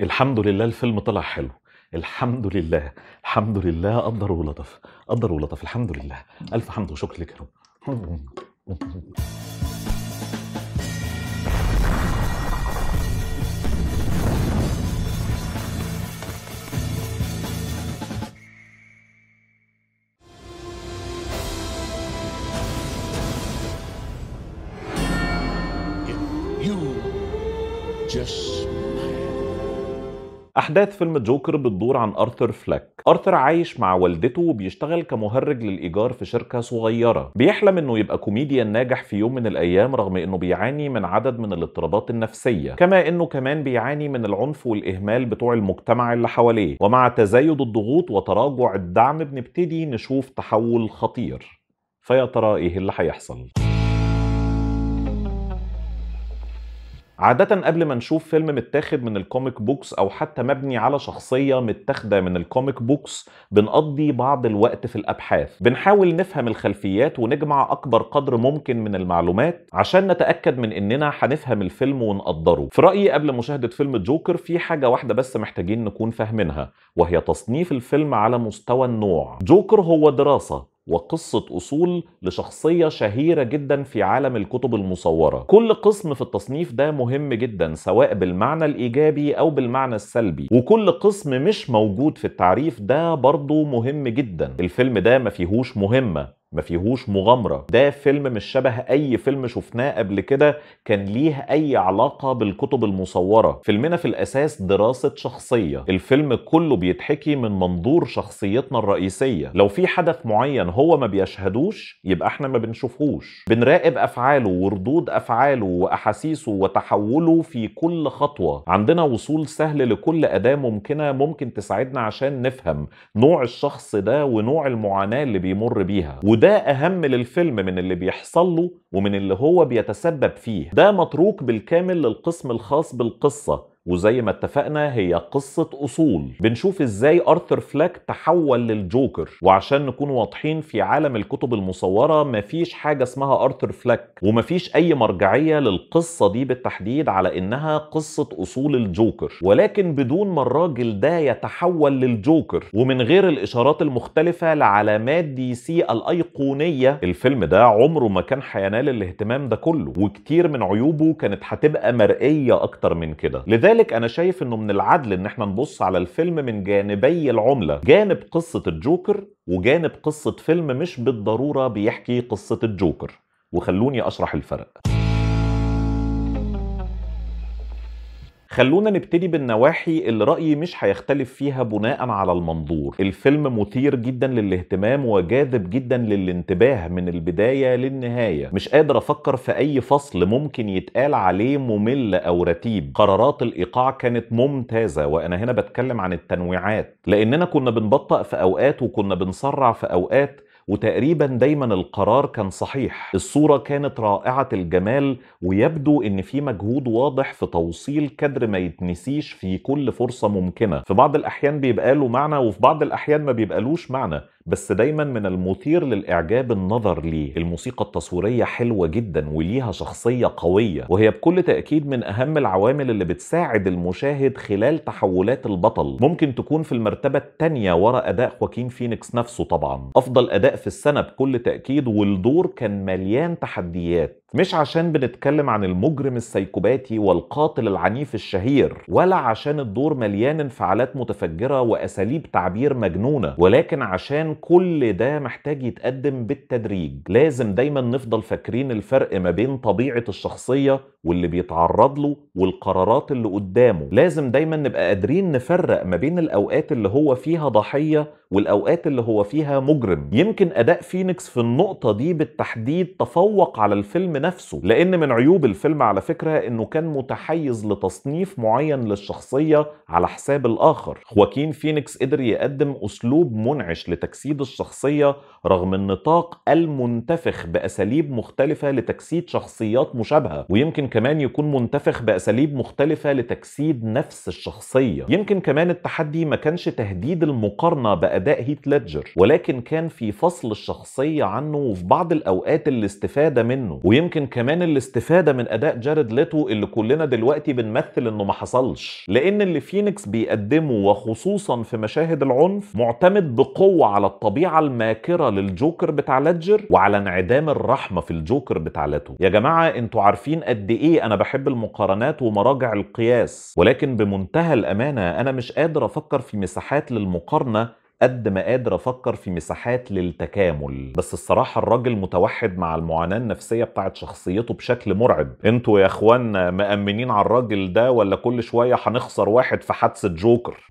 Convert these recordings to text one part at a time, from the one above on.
الحمد لله الفيلم طلع حلو الحمد لله الحمد لله قدر ولطف قدر ولطف الحمد لله الف حمد وشكر لك يا رب أحداث فيلم جوكر بتدور عن أرثر فلاك أرثر عايش مع والدته وبيشتغل كمهرج للإيجار في شركة صغيرة بيحلم إنه يبقى كوميديان ناجح في يوم من الأيام رغم إنه بيعاني من عدد من الاضطرابات النفسية كما إنه كمان بيعاني من العنف والإهمال بتوع المجتمع اللي حواليه ومع تزايد الضغوط وتراجع الدعم بنبتدي نشوف تحول خطير فيا ترى إيه اللي هيحصل؟ عادة قبل ما نشوف فيلم متاخد من الكوميك بوكس أو حتى مبني على شخصية متاخدة من الكوميك بوكس بنقضي بعض الوقت في الأبحاث بنحاول نفهم الخلفيات ونجمع أكبر قدر ممكن من المعلومات عشان نتأكد من إننا هنفهم الفيلم ونقدره في رأيي قبل مشاهدة فيلم جوكر في حاجة واحدة بس محتاجين نكون فاهمينها وهي تصنيف الفيلم على مستوى النوع جوكر هو دراسة وقصة أصول لشخصية شهيرة جدا في عالم الكتب المصورة كل قسم في التصنيف ده مهم جدا سواء بالمعنى الإيجابي أو بالمعنى السلبي وكل قسم مش موجود في التعريف ده برضه مهم جدا الفيلم ده مفيهوش مهمة ما فيهوش مغامرة ده فيلم مش شبه أي فيلم شفناه قبل كده كان ليه أي علاقة بالكتب المصورة فيلمنا في الأساس دراسة شخصية الفيلم كله بيتحكي من منظور شخصيتنا الرئيسية لو في حدث معين هو ما بيشهدوش يبقى احنا ما بنشوفهوش بنراقب أفعاله وردود أفعاله وأحاسيسه وتحوله في كل خطوة عندنا وصول سهل لكل أداة ممكنة ممكن تساعدنا عشان نفهم نوع الشخص ده ونوع المعاناة اللي بيمر بيها وده أهم للفيلم من اللي بيحصل له ومن اللي هو بيتسبب فيه ده متروك بالكامل للقسم الخاص بالقصة وزي ما اتفقنا هي قصة أصول بنشوف إزاي أرثر فلاك تحول للجوكر وعشان نكون واضحين في عالم الكتب المصورة مفيش حاجة اسمها أرثر فلاك ومفيش أي مرجعية للقصة دي بالتحديد على إنها قصة أصول الجوكر ولكن بدون ما الراجل ده يتحول للجوكر ومن غير الإشارات المختلفة لعلامات دي سي الأيقونية الفيلم ده عمره ما كان هينال الاهتمام ده كله وكتير من عيوبه كانت هتبقى مرئية أكتر من كده لذلك لذلك انا شايف انه من العدل ان احنا نبص على الفيلم من جانبي العمله جانب قصه الجوكر وجانب قصه فيلم مش بالضروره بيحكي قصه الجوكر وخلوني اشرح الفرق خلونا نبتدي بالنواحي اللي رأيي مش هيختلف فيها بناء على المنظور الفيلم مثير جدا للاهتمام وجاذب جدا للانتباه من البداية للنهاية مش قادر أفكر في أي فصل ممكن يتقال عليه ممل أو رتيب قرارات الإيقاع كانت ممتازة وأنا هنا بتكلم عن التنويعات لأننا كنا بنبطأ في أوقات وكنا بنسرع في أوقات وتقريبا دايما القرار كان صحيح الصورة كانت رائعة الجمال ويبدو ان في مجهود واضح في توصيل كادر ما يتنسيش في كل فرصة ممكنة في بعض الاحيان بيبقى له معنى وفي بعض الاحيان ما بيبقالوش معنى بس دايما من المثير للاعجاب النظر ليه الموسيقى التصويريه حلوه جدا وليها شخصيه قويه وهي بكل تاكيد من اهم العوامل اللي بتساعد المشاهد خلال تحولات البطل ممكن تكون في المرتبه الثانيه ورا اداء خواكين فينيكس نفسه طبعا افضل اداء في السنة بكل تأكيد والدور كان مليان تحديات مش عشان بنتكلم عن المجرم السيكوباتي والقاتل العنيف الشهير ولا عشان الدور مليان انفعالات متفجرة وأساليب تعبير مجنونة ولكن عشان كل ده محتاج يتقدم بالتدريج لازم دايما نفضل فاكرين الفرق ما بين طبيعة الشخصية واللي بيتعرض له والقرارات اللي قدامه لازم دايما نبقى قادرين نفرق ما بين الأوقات اللي هو فيها ضحية والاوقات اللي هو فيها مجرم يمكن اداء فينيكس في النقطه دي بالتحديد تفوق على الفيلم نفسه لان من عيوب الفيلم على فكره انه كان متحيز لتصنيف معين للشخصيه على حساب الاخر خواكين فينيكس قدر يقدم اسلوب منعش لتجسيد الشخصيه رغم النطاق المنتفخ باساليب مختلفه لتجسيد شخصيات مشابهه ويمكن كمان يكون منتفخ باساليب مختلفه لتجسيد نفس الشخصيه يمكن كمان التحدي ما كانش تهديد المقارنه اداء هيت ليدجر ولكن كان في فصل الشخصيه عنه وفي بعض الاوقات الاستفاده منه ويمكن كمان الاستفاده من اداء جارد ليتو اللي كلنا دلوقتي بنمثل انه ما حصلش لان اللي فينيكس بيقدمه وخصوصا في مشاهد العنف معتمد بقوه على الطبيعه الماكره للجوكر بتاع ليدجر وعلى انعدام الرحمه في الجوكر بتاع ليتو يا جماعه انتوا عارفين قد ايه انا بحب المقارنات ومراجع القياس ولكن بمنتهى الامانه انا مش قادر افكر في مساحات للمقارنه قد ما قادر افكر في مساحات للتكامل بس الصراحه الراجل متوحد مع المعاناه النفسيه بتاعت شخصيته بشكل مرعب انتوا يا اخوانا مامنين على الراجل ده ولا كل شويه هنخسر واحد في حادثه جوكر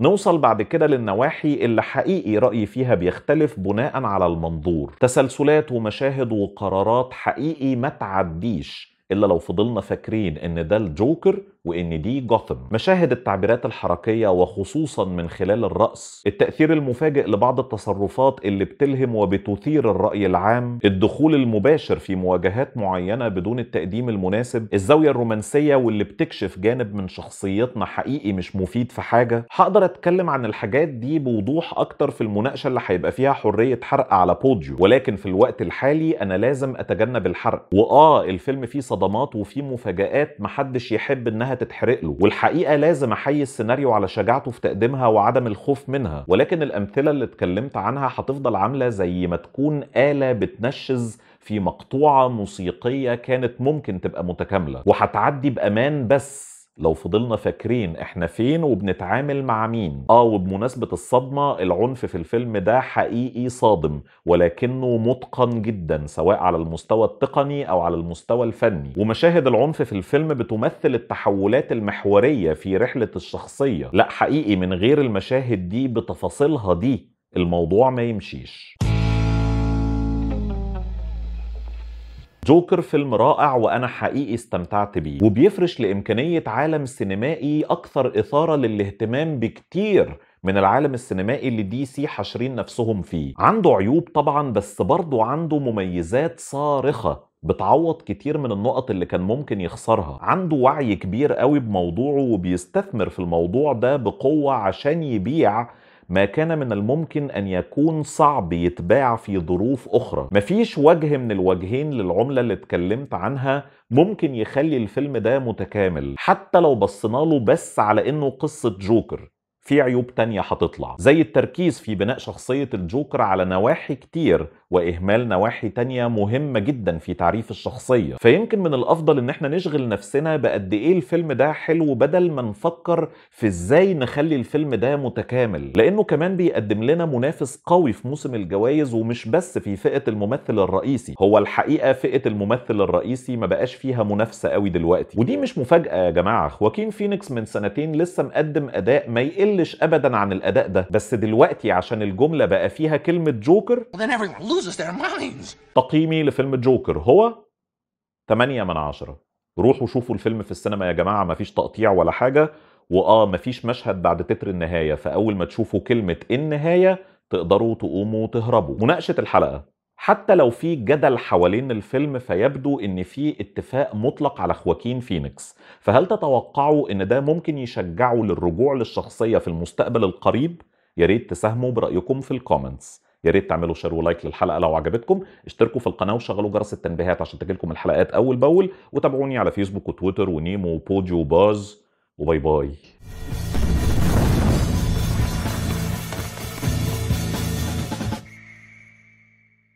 نوصل بعد كده للنواحي اللي حقيقي رأيي فيها بيختلف بناء على المنظور تسلسلات ومشاهد وقرارات حقيقي ما تعديش إلا لو فضلنا فاكرين إن ده الجوكر وإن دي جوثم مشاهد التعبيرات الحركية وخصوصا من خلال الرأس التأثير المفاجئ لبعض التصرفات اللي بتلهم وبتثير الرأي العام الدخول المباشر في مواجهات معينة بدون التقديم المناسب الزاوية الرومانسية واللي بتكشف جانب من شخصيتنا حقيقي مش مفيد في حاجة هقدر أتكلم عن الحاجات دي بوضوح أكتر في المناقشة اللي هيبقى فيها حرية حرق على بوديو ولكن في الوقت الحالي أنا لازم أتجنب الحرق وآه الفيلم فيه صدمات وفيه مفاجآت محدش يحب إنها تتحرق له والحقيقه لازم احيي السيناريو على شجاعته في تقديمها وعدم الخوف منها ولكن الامثله اللي اتكلمت عنها هتفضل عامله زي ما تكون اله بتنشز في مقطوعه موسيقيه كانت ممكن تبقى متكامله وهتعدي بامان بس لو فضلنا فاكرين احنا فين وبنتعامل مع مين اه وبمناسبة الصدمة العنف في الفيلم ده حقيقي صادم ولكنه متقن جدا سواء على المستوى التقني او على المستوى الفني ومشاهد العنف في الفيلم بتمثل التحولات المحورية في رحلة الشخصية لا حقيقي من غير المشاهد دي بتفاصيلها دي الموضوع ما يمشيش جوكر فيلم رائع وانا حقيقي استمتعت بيه وبيفرش لامكانيه عالم سينمائي اكثر اثاره للاهتمام بكتير من العالم السينمائي اللي دي سي حاشرين نفسهم فيه عنده عيوب طبعا بس برضه عنده مميزات صارخه بتعوض كتير من النقط اللي كان ممكن يخسرها عنده وعي كبير قوي بموضوعه وبيستثمر في الموضوع ده بقوة عشان يبيع ما كان من الممكن أن يكون صعب يتباع في ظروف أخرى مفيش وجه من الوجهين للعملة اللي اتكلمت عنها ممكن يخلي الفيلم ده متكامل حتى لو بصينا له بس على إنه قصة جوكر في عيوب تانية هتطلع زي التركيز في بناء شخصية الجوكر على نواحي كتير واهمال نواحي تانية مهمه جدا في تعريف الشخصيه فيمكن من الافضل ان احنا نشغل نفسنا بقد ايه الفيلم ده حلو بدل ما نفكر في ازاي نخلي الفيلم ده متكامل لانه كمان بيقدم لنا منافس قوي في موسم الجوائز ومش بس في فئه الممثل الرئيسي هو الحقيقه فئه الممثل الرئيسي ما بقاش فيها منافسه قوي دلوقتي ودي مش مفاجاه يا جماعه خواكين فينيكس من سنتين لسه مقدم اداء ما يقلش ابدا عن الاداء ده بس دلوقتي عشان الجمله بقى فيها كلمه جوكر loses their minds. تقييمي لفيلم جوكر هو 8 من 10 روحوا شوفوا الفيلم في السينما يا جماعه ما فيش تقطيع ولا حاجه واه ما فيش مشهد بعد تتر النهايه فاول ما تشوفوا كلمه النهايه تقدروا تقوموا تهربوا مناقشه الحلقه حتى لو في جدل حوالين الفيلم فيبدو ان في اتفاق مطلق على خواكين فينيكس فهل تتوقعوا ان ده ممكن يشجعه للرجوع للشخصيه في المستقبل القريب يا ريت تساهموا برايكم في الكومنتس يا ريت تعملوا شير ولايك للحلقه لو عجبتكم اشتركوا في القناه وشغلوا جرس التنبيهات عشان تجيلكم الحلقات اول باول وتابعوني على فيسبوك وتويتر ونيمو وبوديو وباز وباي باي